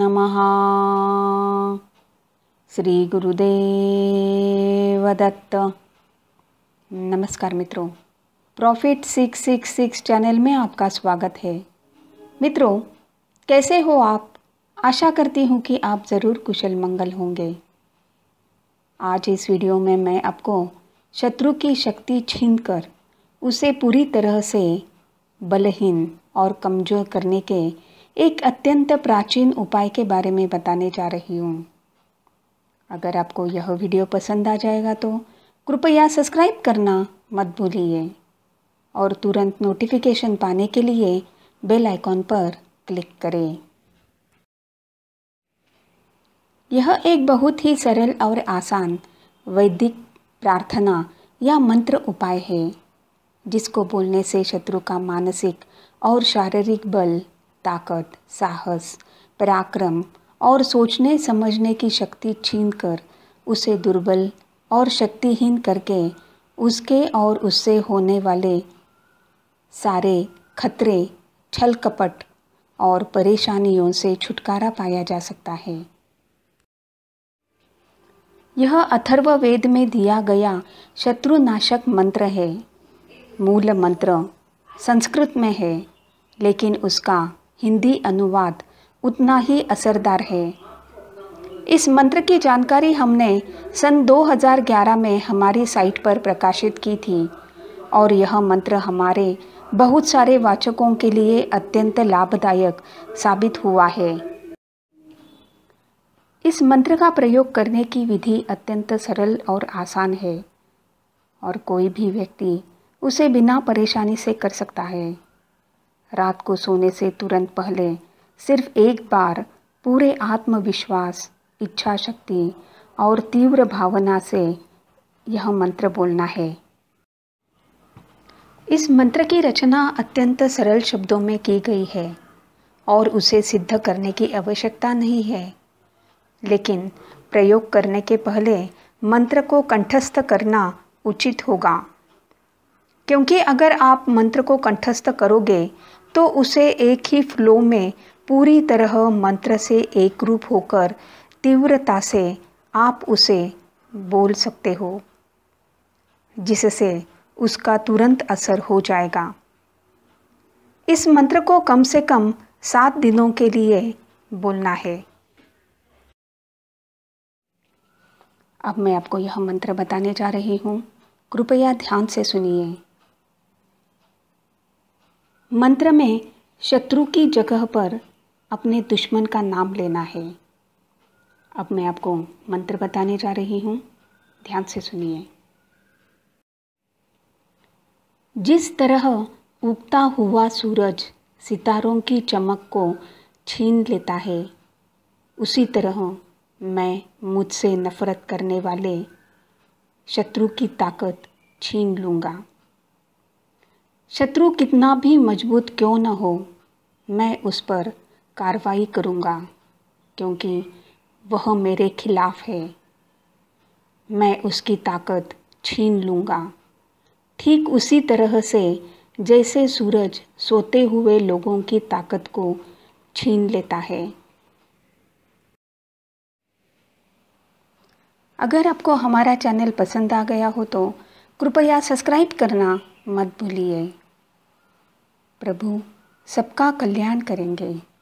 नम श्री गुरुदेवदत्त नमस्कार मित्रों profit six six six channel में आपका स्वागत है मित्रों कैसे हो आप आशा करती हूँ कि आप ज़रूर कुशल मंगल होंगे आज इस वीडियो में मैं आपको शत्रु की शक्ति छीन कर उसे पूरी तरह से बलहीन और कमज़ोर करने के एक अत्यंत प्राचीन उपाय के बारे में बताने जा रही हूँ अगर आपको यह वीडियो पसंद आ जाएगा तो कृपया सब्सक्राइब करना मत भूलिए और तुरंत नोटिफिकेशन पाने के लिए बेल आइकॉन पर क्लिक करें यह एक बहुत ही सरल और आसान वैदिक प्रार्थना या मंत्र उपाय है जिसको बोलने से शत्रु का मानसिक और शारीरिक बल ताकत साहस पराक्रम और सोचने समझने की शक्ति छीन कर उसे दुर्बल और शक्तिहीन करके उसके और उससे होने वाले सारे खतरे छल कपट और परेशानियों से छुटकारा पाया जा सकता है यह अथर्व वेद में दिया गया शत्रुनाशक मंत्र है मूल मंत्र संस्कृत में है लेकिन उसका हिंदी अनुवाद उतना ही असरदार है इस मंत्र की जानकारी हमने सन 2011 में हमारी साइट पर प्रकाशित की थी और यह मंत्र हमारे बहुत सारे वाचकों के लिए अत्यंत लाभदायक साबित हुआ है इस मंत्र का प्रयोग करने की विधि अत्यंत सरल और आसान है और कोई भी व्यक्ति उसे बिना परेशानी से कर सकता है रात को सोने से तुरंत पहले सिर्फ एक बार पूरे आत्मविश्वास इच्छा शक्ति और तीव्र भावना से यह मंत्र बोलना है इस मंत्र की रचना अत्यंत सरल शब्दों में की गई है और उसे सिद्ध करने की आवश्यकता नहीं है लेकिन प्रयोग करने के पहले मंत्र को कंठस्थ करना उचित होगा क्योंकि अगर आप मंत्र को कंठस्थ करोगे तो उसे एक ही फ्लो में पूरी तरह मंत्र से एक रूप होकर तीव्रता से आप उसे बोल सकते हो जिससे उसका तुरंत असर हो जाएगा इस मंत्र को कम से कम सात दिनों के लिए बोलना है अब मैं आपको यह मंत्र बताने जा रही हूँ कृपया ध्यान से सुनिए मंत्र में शत्रु की जगह पर अपने दुश्मन का नाम लेना है अब मैं आपको मंत्र बताने जा रही हूँ ध्यान से सुनिए जिस तरह उगता हुआ सूरज सितारों की चमक को छीन लेता है उसी तरह मैं मुझसे नफ़रत करने वाले शत्रु की ताकत छीन लूँगा शत्रु कितना भी मजबूत क्यों न हो मैं उस पर कार्रवाई करूँगा क्योंकि वह मेरे खिलाफ़ है मैं उसकी ताकत छीन लूँगा ठीक उसी तरह से जैसे सूरज सोते हुए लोगों की ताकत को छीन लेता है अगर आपको हमारा चैनल पसंद आ गया हो तो कृपया सब्सक्राइब करना मत भूलिए प्रभु सबका कल्याण करेंगे